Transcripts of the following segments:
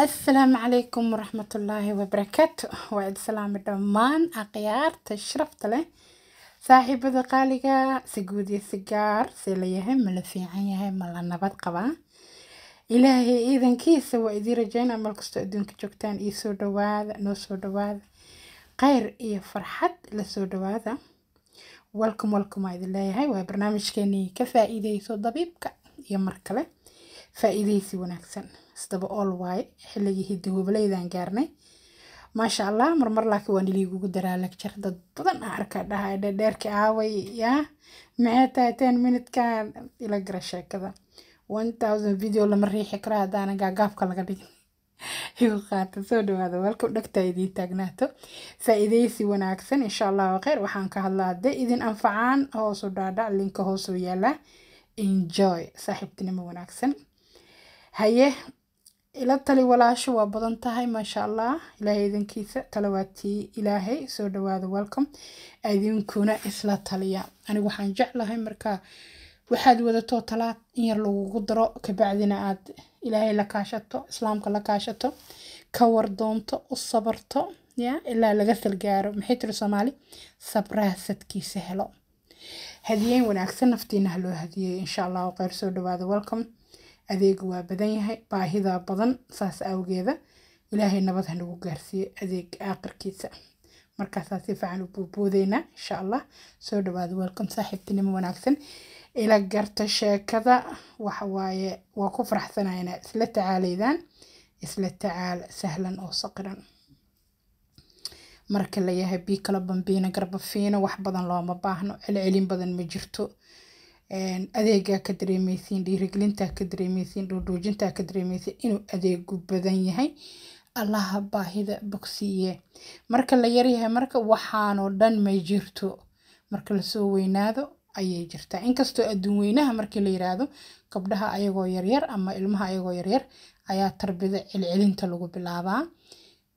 asalaamu calaykum waraxmatullaahi wabarakaatu waa cid salaami dhammaan akhyaarta sharafta leh saaxiibada qaaliga si guud iyo si gaar see layahay ma la fiican yahay mala nabad qabaa ilaahay ciidankiisa waa idiin rajeynaa meel kastoo adduunka joogtaan iyo soo dhawaada noo soo dhawaada khayr iyo farxad la soo dhawaada welcome welcome waa idin leeyahay waa barnaamijkeenii ka faa'iideyso dabiibka iyo mar kale faaiideysi wanaagsan isdaba ool waaye xiligii hiddi goboleedan gaarnay maasha allah marmar laakiin waan iliigugu daraa lagjar dad badan aa arkaa dhahay dhadheerka aaway yaa maxay tahay ten minutekan ila gara sheekada one thousand video lama riixi karo haddaana gaagaabka laga dhigin igu qaata soo dhawaada welcome dhagtaa idiin taagnaato faa'iidaysi wanaagsan insha allahu khayr waxaan ka hadlaa hadday idin anfacaan hoosu dhaadhac linka hoosuu yaalaa enjoy saaxiibtinimo wanaagsan haye ila tali walaasho waa badan tahay maasha allah ilaahay idankiisa tala ilaahay soo dhawaada welcome idinkuna isla taliya anigu waxaan jeclahay markaa waxaad wadato talaad in yar lagugu daro kabacdina aad ilaahay la kaashato islaamka la kaashato ka wardoonto u sabarto ya ilaa laga salgaaro maxay tiri soomaali sabraa sadkiisa helo hadiyeyn wanaagsan naftiina haloo hadiyey insha allah kheyr soo dhawaada welcome adeega waa badan yahay baahida badan saas awgeeda ilaahay nabad ha nagu gaarsiiyo adeeg aakhirkiisa markaasaa si fiican u buuboodeynaa insha allah soo dhawaada welcome saaxiibtinimo wanaagsan ila garta sheekada waxawaaye waa ku faraxsanaynaa isla tacaalaydaan isla tacaal sahlan oo saqiran marka layahay bii kala bambiina fiina wax badan looma baahno celcelin badan ma jirto adeega ka dareemeysiin dhiirigelinta ka dareemeysiin dhuudhuujinta ka dareemeysiin inuu adeegu badan yahay allaha baahida bogsiiye marka la yaryahay marka waxaanoo dhan ma jirto marka lasoo weynaado ayay jirtaa inkastoo adduun weynaha markii la yiraahdo gabdhaha ayagoo yaryar ama ilmaha ayagoo yaryar ayaa tarbiyada celcelinta lagu bilaabaa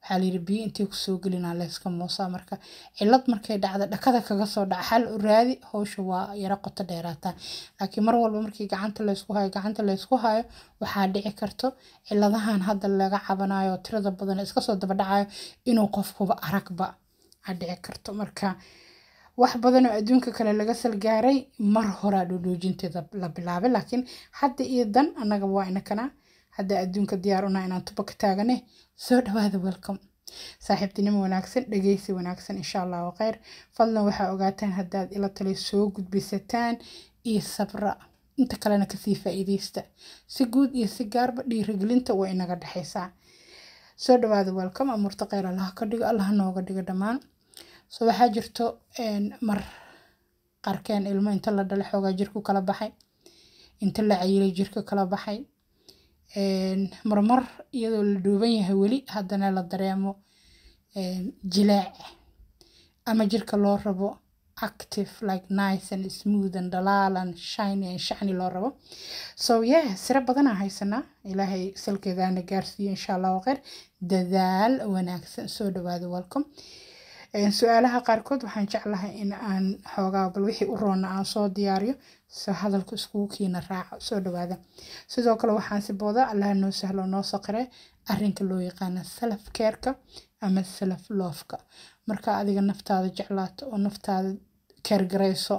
waxaa layidhi biyo intay kusoo gelina layska moosaa marka cilad markay dhacda dhakada kaga soo dhaca xal u raadi howsha waa yaro qoto dheeraata laakiin mar walba markii gacanta laysku hayo gacanta laysku hayo waxaa dhici karto ciladahan hadda laga cabanayo tirada badan iska soo daba inuu qofkuba aragba adhici karto marka wax badan oo adduunka kale laga salgaaray mar horaa dhoodhoojinteeda la bilaabay laakiin hadda iyo dan annaga waa inakana hadda adduunka diyaar unaha inaan tuba ka taagane soo dhawaada welcome saaxiibtinimo wanaagsan dhegeysi wanaagsan insha allahu kheyr fadlan waxaa ogaataan haddaad ila tali soo gudbisataan iyo sabra inta kalena kasii faa'iideysta si guud iyo si gaarba dhiirigelinta waa inaga dhexeysaa soo dhawaada welcome amuurta kheyr allaha ka dhigo allaha nooga dhigo dhammaan so waxaa jirto mar qarkeen ilmo inta la dhale xoogaa jirku kala baxay inta la cayilay jirka kala baxay marmar iyadoo la dhuuban yahay weli haddana la dareemo jilaac ama jirka loo rabo active like nice and smooth and dalaal and shiny and shacni loo rabo so yeah siro badanaa haysanaa ilaahay salkeedaana gaarsiiyo insha allah kheyr dadaal wanaagsan soo dhawaada welcome su-aalaha qaarkood waxaan jeclahay in aan xoogaa wixii u roona aan soo diyaariyo so hadalku iskugu kiina soo dhawaada sidoo kale waxaan si booda allaha noo sahlo noo saqire arinka loo yaqaana salaf keerka ama salaf loofka marka adiga naftaada jeclaato oo naftaada keergarayso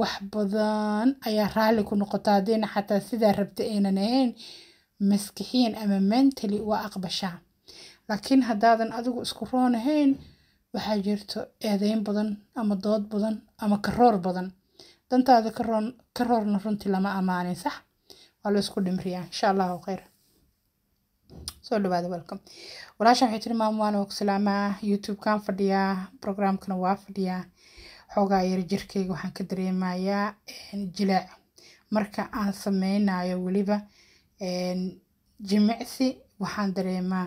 wax badan ayaa raalli ku noqota haddiina xataa sidaa rabta aynan ahayn maskixiyan ama mentally waa aqbashaa laakiin haddaadan adigu isku roonahayn waxaa jirto eedeyn badan ama dood badan ama karoor badan dantaada karoorna runtii lama amaanin sax waa la isku dhimriyaa insha allahu khayr soo dhawaada welcom walaashan waxay tiri maam waan og salaamaa fadhiyaa programkana waa fadhiyaa xoogaa yar jirkayga waxaan ka dareemayaa jilaac marka aan sameynayo weliba jimicsi waxaan dareemaa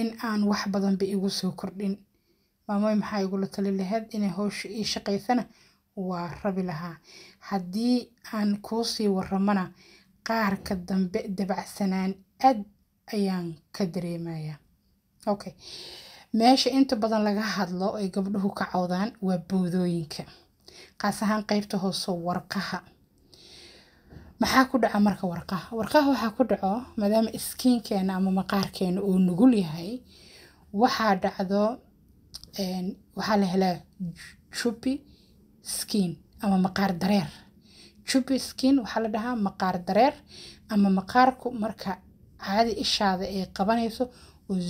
in aan wax badanba igu soo kordhin maamooy maxaa igula tali lahayd inay howsha ii shaqaysana waa rabi lahaa haddii aan kuusii waramana qaarka dambe dabacsanaan aad ayaan ka dareemayaa okay meesha inta badan laga hadlo ay gabdhuhu ka cawdaan waa boodooyinka qaas ahaan qaybta hoose warqaha maxaa ku dhaca marka warqaha warqaha waxaa ku dhaco maadaama iskiinkeena ama maqaarkeena uu nugul yahay waxaa dhacdo waxaa la helaa jubi skin ama maqaar dareer jubi skin waxaa la dhahaa maqaar dareer ama maqaarku marka caadi ishaada ay qabanayso uu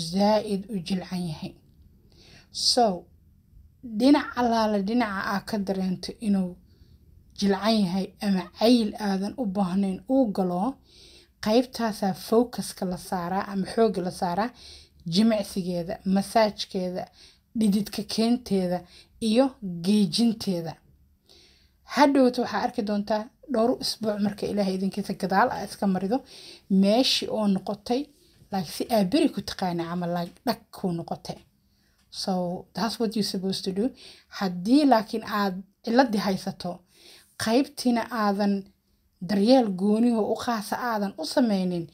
id u jilcan yahay so dhinac allaala dhinaca aa ka dareento inuu jilcan yahay ama cayil aadan u baahnayn uu galo qaybtaasaa fowkaska la saaraa ama xooga la saaraa jimicsigeeda masaajkeeda dhididka keenteeda iyo geejinteeda hadhowta waxaa arki doontaa dhowr isbuuc marka ilaahay idinkiisa gadaal a ah iska marido meeshii oo noqotay like si aaberi ku taqaana ama like dhag kuu noqotay so that's what you supposed to do haddii laakiin aad ciladii haysato qaybtiina aadan daryeel gooniho u qaasa aadan u sameynin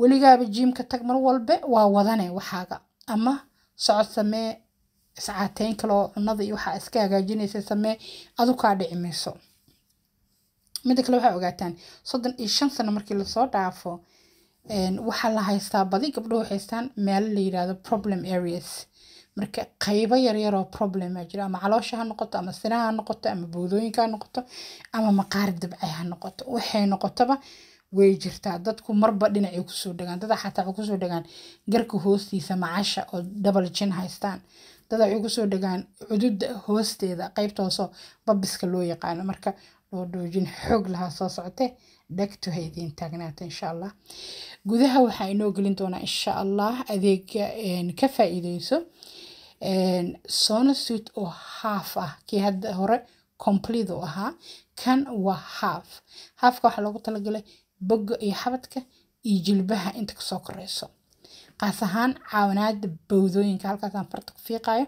weligaaba jiimka tag mar walbe waa wadane waxaaga ama socod samee iscaateyn kaloo cunada iyo waxaa iska hagaajinaysa samee adu kaa midda kale waxaa ogaataan soddon iyo shan sano markii lasoo dhaafo waxaa la haystaa badi gabdho haystaan meelo la yidhaahdo problem areas marka qaybo yaryar oo problema jiro ama caloosha ha noqoto ama sinaha ha noqoto ama boodooyinka ha noqoto ama maqaar dabcay ha noqoto waxay noqotoba way jirtaa dadku marba dhinacay kusoo dhagaan dad xataa waxay kusoo dhagaan garka hoostiisa macasha oo double jin haystaan dad waxay kusoo dhagaan cududa hoosteeda qaybta hoosoo babiska loo yaqaano marka loo xoog lahaa soo socotee dhagtuha idiin taagnaata insha allah gudaha waxaa inoo gelin doonaa insha allah adeega ka faa'iideyso sonasuit oo haaf ah kii hadda hore complete u ahaa kan waa haaf haafka waxaa loogu talagalay boga iyo xabadka iyo jilbaha inta kasoo koreyso qaas ahaan caawinaada bowdooyinka halkaasaan farta ku fiiqaayo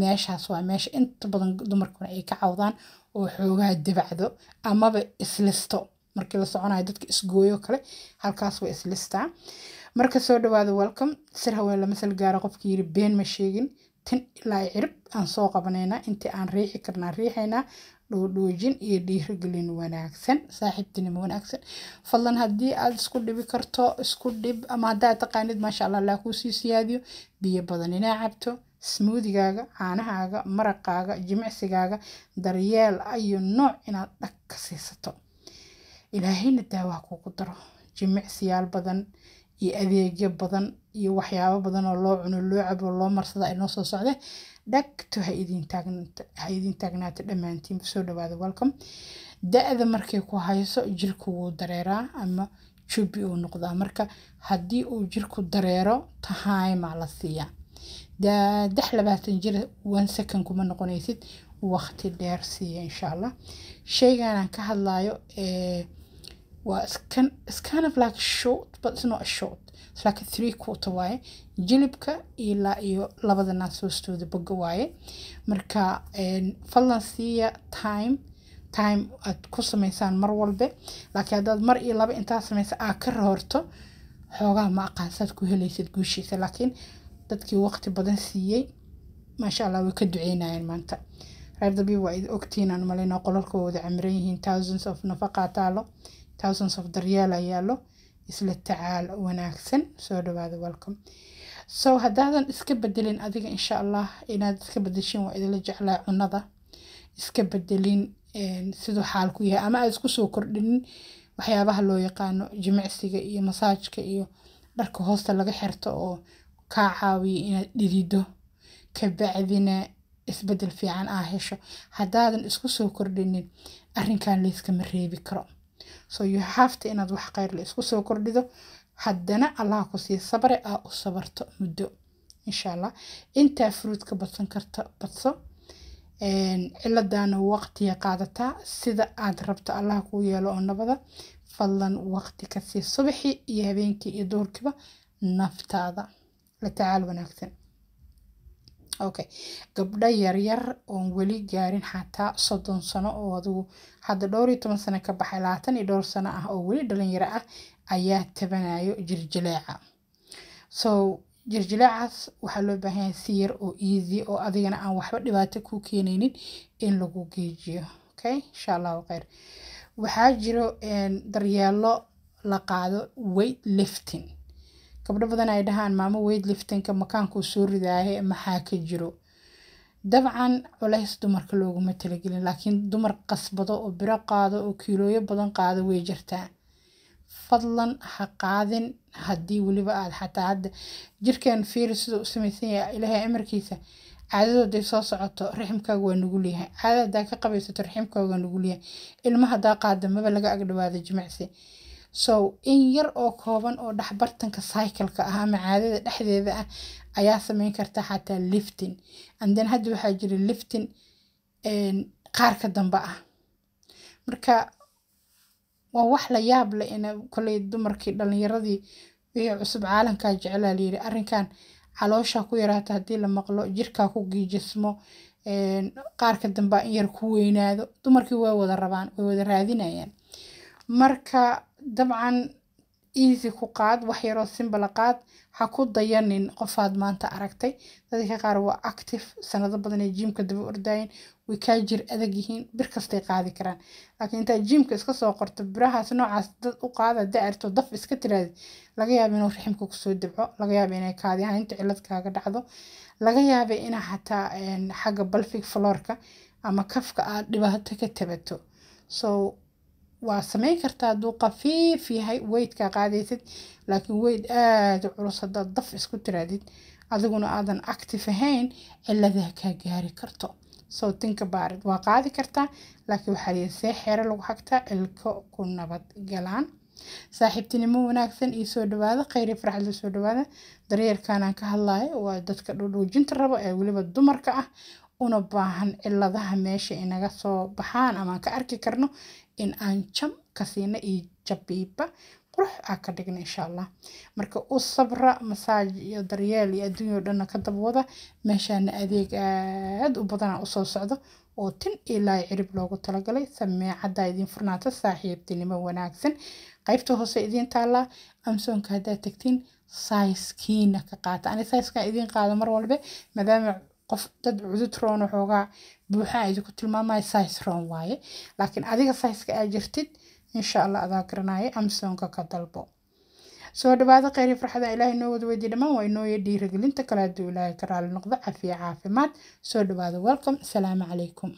meeshaas waa meesha inta badan dumarkuna ay ka cawdaan oo xoogaha dibacdo amaba islisto markii la soconayo dadka isgooyo kale halkaas waa islistaa marka soo dhawaada welcome sir haween lama sal gaaro qofkii yiri been ma sheegin tan ilaa cirib aan soo qabanayna intii aan riixi karnaa riixaynaa dhoodhoojin iyo dhiirigelin wanaagsan saaxiibtinimo wanaagsan fadlan haddii aad isku dhibi karto isku dhib ama haddaad taqaanid maasha allah laa kuu sii siyaadiyo biyo badan inaa cabto smuudigaaga caanahaaga maraqaaga jimicsigaaga daryeel ayo nooc inaad dhag ka siisato ilaahayna daawaa kuugu daro jimicsiyaal badan iyo adeegyo badan iyo waxyaabo badan oo loo cuno loo cabo loo marsada ay soo socde dhagto ha idin taagnaato dhammaantiin soo dhawaada welcome da-da markay ku hayso jirku wuu dareeraa ama jubi uu noqdaa marka haddii uu jirku dareero tahaymaa la siiyaa dadex labaatan jir one second kuma noqonaysid waqti dheer siiya insha allah sheyganaan ka hadlayo ee well, it's, can, it's kind of like short, but it's not a short. It's like a three quarter waaye jilibka ilaa iyo labada naas hoostooda boga waaye marka fadlan siiya time time aad ku sameysaan mar walbe laakiin haddaad mar iyo laba intaa sameysa aa ka rahorto xoogaha ma saad ku helaysad guushiisa laakiin dadkii waqti badan siiyey maasha allah way ka duceynayeen maanta reer dabiib waa id maleyno qolalka camiran yihiin thousands of nafaqaa taalo thousands of daryeela yaalo isla tacaal wanaagsan soo dhawaada welcome so haddaadan iska bedelin adiga insha allah inaad iska bedeshin waa idila jeclaa cunada iska bedelin siduu xaalku yahay ama aad isku soo kordhinin waxyaabaha loo yaqaano jimicsiga iyo masaajka iyo dharka hoosta laga xirto oo kaa caawiya inaad dhirido kabacdina isbedel fiican aa hesho haddaadan isku soo kordhinin arrinkan layskama reebi karo so you have to inaad wax kheyr la isku soo kordhido haddana allah ku sii sabri aa u sabarto muddo insha allah intaa fruud badsan karta badso ciladana waqtiga qaadataa sida aad rabto allah kuu yeelo oo nabada fadlan waqti kasii subaxii iyo habeenkii iyo duhurkiiba naftaada la tacaal wanaagsan okay gabdho yaryar oon weli gaarin xataa soddon sano oo adugu hadda dhowr iyo toban sano ka baxay labaatan iyo dhowr sano ah oo weli dhalinyaro ah ayaa tabanayo jirjileeca so jirjileecaas waxaa loo baahan si yar oo easy oo adigana aan waxba dhibaato ku keenaynin in lagu geejiyo okay insha allahu kheyr waxaa jiro eh, daryeelo la qaado weight lifting gabdho badan ay dhahaan maamo weydliftinka makaankuu soo ridaaye maxaa ka jiro dabcan culays dumarka looguma talagelin laakiin dumar qasbado oo biro qaado oo kiilooyo badan qaado way jirtaa fadlan ha qaadin haddii weliba aad xataa hadda jirkan fiiri siduu u samaysan yahay ilaahay amarkiisa caadadooday soo socoto raximkaaga waa nugulyahay caada haddaa ka qabaysato raximkaaga waa nugulyahay ilma haddaa qaada maba laga agdhawaada jimicsi so in yar oo kooban oo dhexbartanka bartanka cycleka ah ama caadada dhexdeeda ah ayaa sameyn karta xataa lifting anden hadda waxaa jira lifting qaarka dambe ah marka waa wax la yaab leh in koley dumarkii dhalinyaradii wixii cusub caalamkaa jecelaa layiri arrinkan caloosha ku yaraata haddii la maqlo jirkaa ku giijismo qaarka dambe in yar ku weynaado dumarkii way wada rabaan way wada raadinayaan marka dabcan easy ku qaad wax yaroo simbala qaad ha ku dayanin qofaad maanta aragtay dadka qaar waa active sanado badan ay jiimka daba ordayeen way kaa jir adag yihiin bir kastay qaadi karaan laakiin intaad jiimka iska soo qorto birahaas noocaas dad u qaada da-arto daf iska tiraadi laga yaaba inuu riximka kusoo dabco laga yaaba inay kaadi ahayntu cilad kaaga dhacdo laga yaaba inaa xataa xagga balfig florka ama kafka aad dhibaato ka tabato so waa samayn kartaa hadduu khafiif yahay weydka qaadaysid laakiin weyd aada u culus haddaad daf isku tiraadid adiguna aadan active ahayn ciladaa kaa gaari karto soo tinka baarid waa qaadi kartaa laakiin waxaa leeyahay xeero lagu xagtaa cilko ku nabad galaan saaxiibtinimo wanaagsan iyo soo dhawaada kheyri farxadla soo dhawaada daryeerkanaan ka hadlayo waa dadka dhudhuujinta rabo ee weliba dumarka ah una baahan ciladaha meesha inaga soo baxaan amaan ka arki karno in aan jam kasiina iyo jabiiba qurux ah ka dhigna insha allah marka u sabra masaaj iyo daryeel iyo adduunya o dhanna ka dabwada meeshaana adeeg aad u badanaa usoo socdo oo tin ilaa cirib loogu talagalay sameecaddaa idin furnaata saaxiibtinimo wanaagsan qaybta hoose idiin taalaa amsoonka haddaa tagtiin saiskiina ka qaata ani saiskaa idiin qaado mar walbe maadaama qof dad cudud roon waxoogaa buuxa idinku tilmaamaya size roon waaye laakiin adiga sizeka aa jirtid insha allah adaa garanaya amsonka ka dalbo soo dhawaada kheyr farxada ilaahay noo wadaweydiye dhammaan waa inooyo dhiiragelinta kale hadduu ilaahay ka raali noqdo cafiya caafimaad soo dhawaada welcome asalaamu calaykum